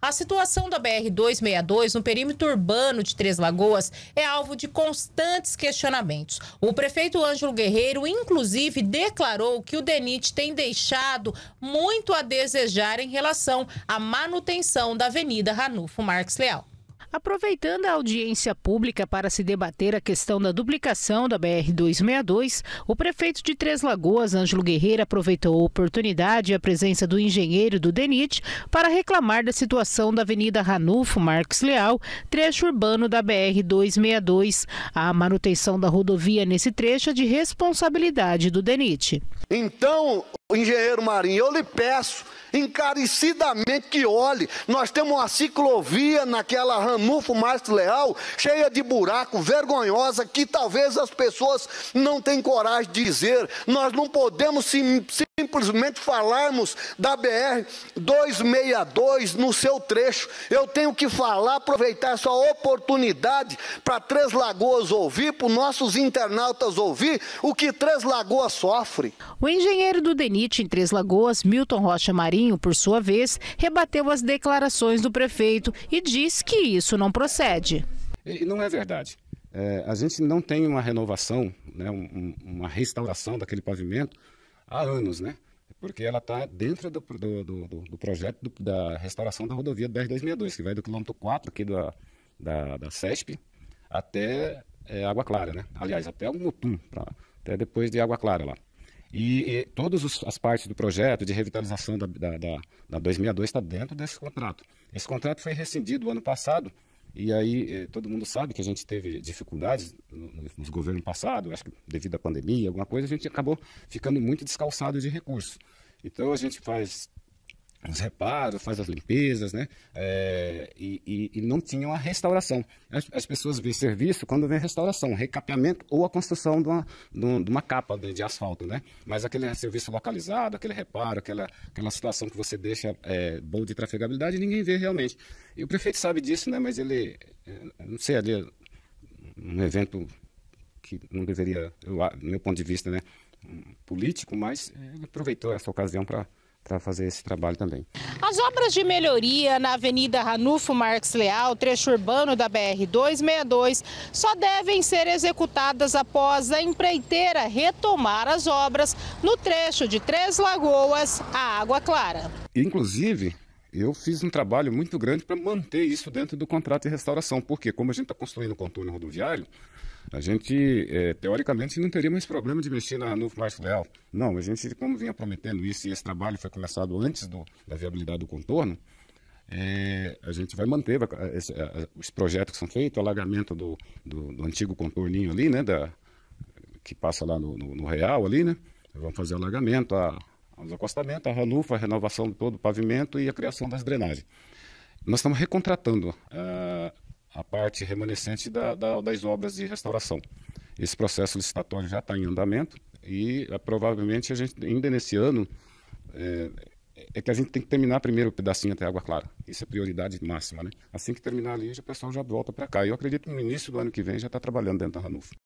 A situação da BR-262 no perímetro urbano de Três Lagoas é alvo de constantes questionamentos. O prefeito Ângelo Guerreiro, inclusive, declarou que o DENIT tem deixado muito a desejar em relação à manutenção da Avenida Ranulfo Marques Leal. Aproveitando a audiência pública para se debater a questão da duplicação da BR-262, o prefeito de Três Lagoas, Ângelo Guerreiro, aproveitou a oportunidade e a presença do engenheiro do DENIT para reclamar da situação da Avenida Ranulfo Marques Leal, trecho urbano da BR-262. A manutenção da rodovia nesse trecho é de responsabilidade do DENIT. Então, engenheiro Marinho, eu lhe peço encarecidamente que olhe. Nós temos uma ciclovia naquela Ranulfo Márcio Leal, cheia de buraco, vergonhosa, que talvez as pessoas não tenham coragem de dizer. Nós não podemos sim, simplesmente falarmos da BR 262 no seu trecho. Eu tenho que falar, aproveitar essa oportunidade para Três Lagoas ouvir, para os nossos internautas ouvir o que Três Lagoas sofre. O engenheiro do DENI Zenit, em Três Lagoas, Milton Rocha Marinho, por sua vez, rebateu as declarações do prefeito e diz que isso não procede. E não é verdade. É, a gente não tem uma renovação, né, um, uma restauração daquele pavimento há anos, né? Porque ela está dentro do, do, do, do projeto da restauração da rodovia 10262, que vai do quilômetro 4 aqui da, da, da CESP até é, Água Clara, né? Aliás, até o Mutum, pra, até depois de Água Clara lá. E, e todas as partes do projeto de revitalização da, da, da, da 2002 está dentro desse contrato. Esse contrato foi rescindido ano passado, e aí eh, todo mundo sabe que a gente teve dificuldades nos governos passados, acho que devido à pandemia, alguma coisa, a gente acabou ficando muito descalçado de recursos. Então a gente faz os reparos, faz as limpezas, né? É, e, e, e, não tinham a restauração. As, as, pessoas veem serviço quando vem restauração, recapeamento ou a construção de uma, de uma capa de, de, asfalto, né? Mas aquele é serviço localizado, aquele reparo, aquela, aquela situação que você deixa é, boa de trafegabilidade, ninguém vê realmente. E o prefeito sabe disso, né? Mas ele, é, não sei, ali, é um evento que não deveria, eu, meu ponto de vista, né? político, mas ele aproveitou essa ocasião para para fazer esse trabalho também. As obras de melhoria na Avenida Ranulfo Marques Leal, trecho urbano da BR-262, só devem ser executadas após a empreiteira retomar as obras no trecho de Três Lagoas à Água Clara. Inclusive, eu fiz um trabalho muito grande para manter isso dentro do contrato de restauração, porque como a gente está construindo o contorno rodoviário, a gente, é, teoricamente, não teria mais problema de mexer na, no Marco Leal. Não, a gente, como vinha prometendo isso, e esse trabalho foi começado antes do, da viabilidade do contorno, é, a gente vai manter eh, esse, a, os projetos que são feitos, o alargamento do, do, do, antigo contorninho ali, né, da, que passa lá no, no, no Real ali, né, vamos fazer o a, os acostamentos, a ranufa, a renovação de todo o pavimento e a criação das drenagens. Nós estamos recontratando ah, a parte remanescente da, da, das obras de restauração. Esse processo licitatório já está em andamento e eh, provavelmente a gente, ainda nesse ano, é, é, que a gente tem que terminar primeiro o pedacinho até Água Clara. Isso é prioridade máxima, né? Assim que terminar ali, o pessoal já volta para cá. Eu acredito que no início do ano que vem já está trabalhando dentro da Ranulfo.